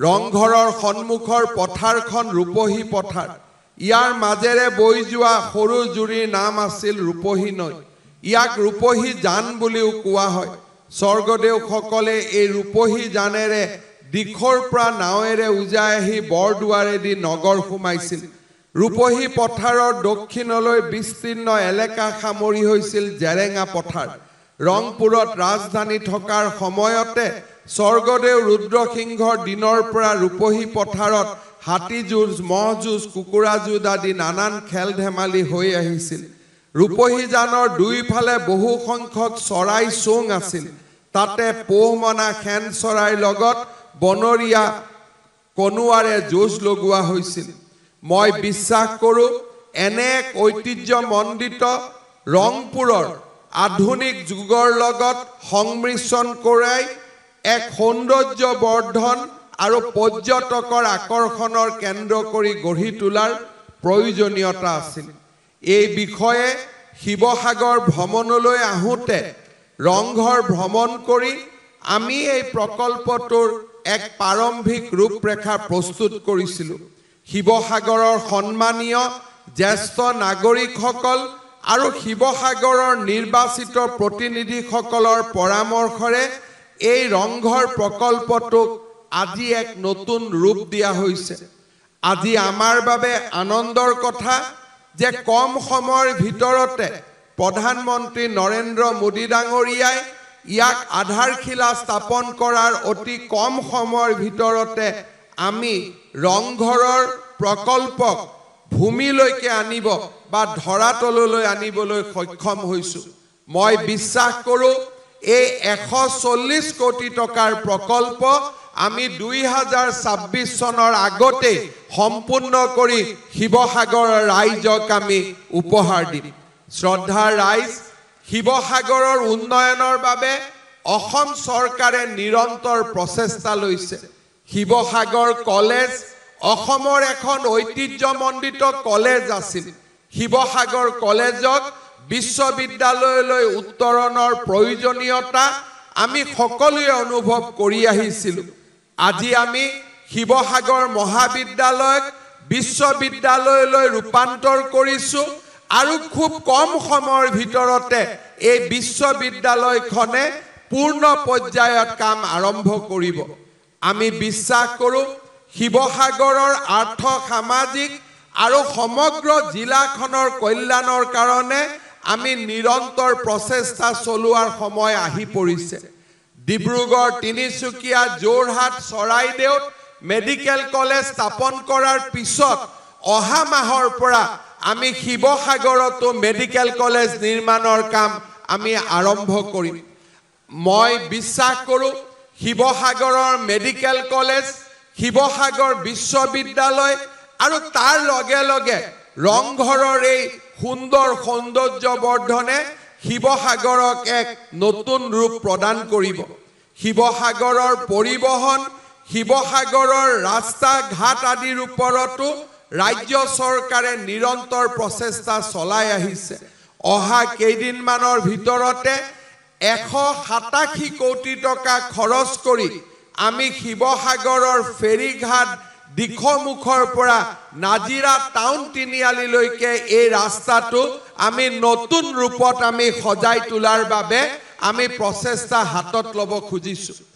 ৰংঘৰৰ সন্মুখৰ পথাৰখন ৰূপহী পথাৰ ইয়াৰ মাজেৰে বৈ যোৱা সৰু জুৰিৰ নাম আছিল ৰূপহী নৈ ইয়াক ৰূপহী জান বুলিও কোৱা হয় স্বৰ্গদেউসকলে এই ৰূপহী জানেৰে দিশৰ পৰা নাৱেৰে উজাই আহি বৰদুৱাৰেদি নগৰ সোমাইছিল ৰূপহী পথাৰৰ দক্ষিণলৈ বিস্তীৰ্ণ এলেকা সামৰি হৈছিল জেৰেঙা পথাৰ ৰংপুৰত ৰাজধানী থকাৰ সময়তে স্বৰ্গদেউ ৰুদ্ৰ সিংহৰ দিনৰ পৰা ৰূপহী পথাৰত হাতী যুঁজ মহ যুঁজ কুকুৰা যুঁজ আদি নানান খেল ধেমালি হৈ আহিছিল ৰূপহী জানৰ দুয়োফালে বহু সংখ্যক চৰাই চোং আছিল তাতে পোহ মনা খেন চৰাইৰ লগত বনৰীয়া কনুৱাৰে যুঁজ লগোৱা হৈছিল মই বিশ্বাস কৰোঁ এনে এক ঐতিহ্যমণ্ডিত ৰংপুৰৰ আধুনিক যুগৰ লগত সংমিশ্ৰণ কৰাই এক সৌন্দৰ্য বৰ্ধন আৰু পৰ্যটকৰ আকৰ্ষণৰ কেন্দ্ৰ কৰি গঢ়ি তোলাৰ প্ৰয়োজনীয়তা আছিল এই বিষয়ে শিৱসাগৰ ভ্ৰমণলৈ আহোঁতে ৰংঘৰ ভ্ৰমণ কৰি আমি এই প্ৰকল্পটোৰ এক প্ৰাৰম্ভিক ৰূপৰেখা প্ৰস্তুত কৰিছিলোঁ শিৱসাগৰৰ সন্মানীয় জ্যেষ্ঠ নাগৰিকসকল আৰু শিৱসাগৰৰ নিৰ্বাচিত প্ৰতিনিধিসকলৰ পৰামৰ্শৰে এই ৰংঘৰ প্ৰকল্পটোক আজি এক নতুন ৰূপ দিয়া হৈছে আজি আমাৰ বাবে আনন্দৰ কথা যে কম সময়ৰ ভিতৰতে প্ৰধানমন্ত্ৰী নৰেন্দ্ৰ মোদী ডাঙৰীয়াই ইয়াক আধাৰশিলা স্থাপন কৰাৰ অতি কম সময়ৰ ভিতৰতে আমি ৰংঘৰৰ প্ৰকল্পক ভূমিলৈকে আনিব বা ধৰাতললৈ আনিবলৈ সক্ষম হৈছোঁ মই বিশ্বাস কৰোঁ এই এশ চল্লিশ কোটি টকাৰ প্ৰকল্প আমি দুই হাজাৰ ছাব্বিছ চনৰ আগতে সম্পূৰ্ণ কৰি শিৱসাগৰ ৰাইজক আমি উপহাৰ দিম শ্ৰদ্ধা ৰাইজ শিৱসাগৰৰ উন্নয়নৰ বাবে অসম চৰকাৰে নিৰন্তৰ প্ৰচেষ্টা লৈছে শিৱসাগৰ কলেজ অসমৰ এখন ঐতিহ্যমণ্ডিত কলেজ আছিল শিৱসাগৰ কলেজক বিশ্ববিদ্যালয়লৈ উত্তৰণৰ প্ৰয়োজনীয়তা আমি সকলোৱে অনুভৱ কৰি আহিছিলোঁ আজি আমি শিৱসাগৰ মহাবিদ্যালয়ক বিশ্ববিদ্যালয়লৈ ৰূপান্তৰ কৰিছোঁ আৰু খুব কম সময়ৰ ভিতৰতে এই বিশ্ববিদ্যালয়খনে পূৰ্ণ পৰ্যায়ত কাম আৰম্ভ কৰিব আমি বিশ্বাস কৰোঁ শিৱসাগৰৰ আৰ্থ সামাজিক আৰু সমগ্ৰ জিলাখনৰ কল্যাণৰ কাৰণে আমি নিৰন্তৰ প্ৰচেষ্টা চলোৱাৰ সময় আহি পৰিছে ডিব্ৰুগড় তিনিচুকীয়া যোৰহাট চৰাইদেউত মেডিকেল কলেজ স্থাপন কৰাৰ পিছত অহা মাহৰ পৰা আমি শিৱসাগৰতো মেডিকেল কলেজ নিৰ্মাণৰ কাম আমি আৰম্ভ কৰিম মই বিশ্বাস কৰোঁ শিৱসাগৰৰ মেডিকেল কলেজ শিৱসাগৰ বিশ্ববিদ্যালয় আৰু তাৰ লগে লগে ৰংঘৰৰ এই সুন্দৰ সৌন্দৰ্য বৰ্ধনে শিৱসাগৰক এক নতুন ৰূপ প্ৰদান কৰিব শিৱসাগৰৰ পৰিবহণ শিৱসাগৰৰ ৰাস্তা ঘাট আদিৰ ওপৰতো ৰাজ্য চৰকাৰে নিৰন্তৰ প্ৰচেষ্টা চলাই আহিছে অহা কেইদিনমানৰ ভিতৰতে এশ সাতাশী কোটি টকা খৰচ কৰি আমি শিৱসাগৰৰ ফেৰীঘাট দিখমুখৰ পৰা নাজিৰা টাউন তিনিআলিলৈকে এই ৰাস্তাটো আমি নতুন ৰূপত আমি সজাই তোলাৰ বাবে আমি প্ৰচেষ্টা হাতত ল'ব খুজিছোঁ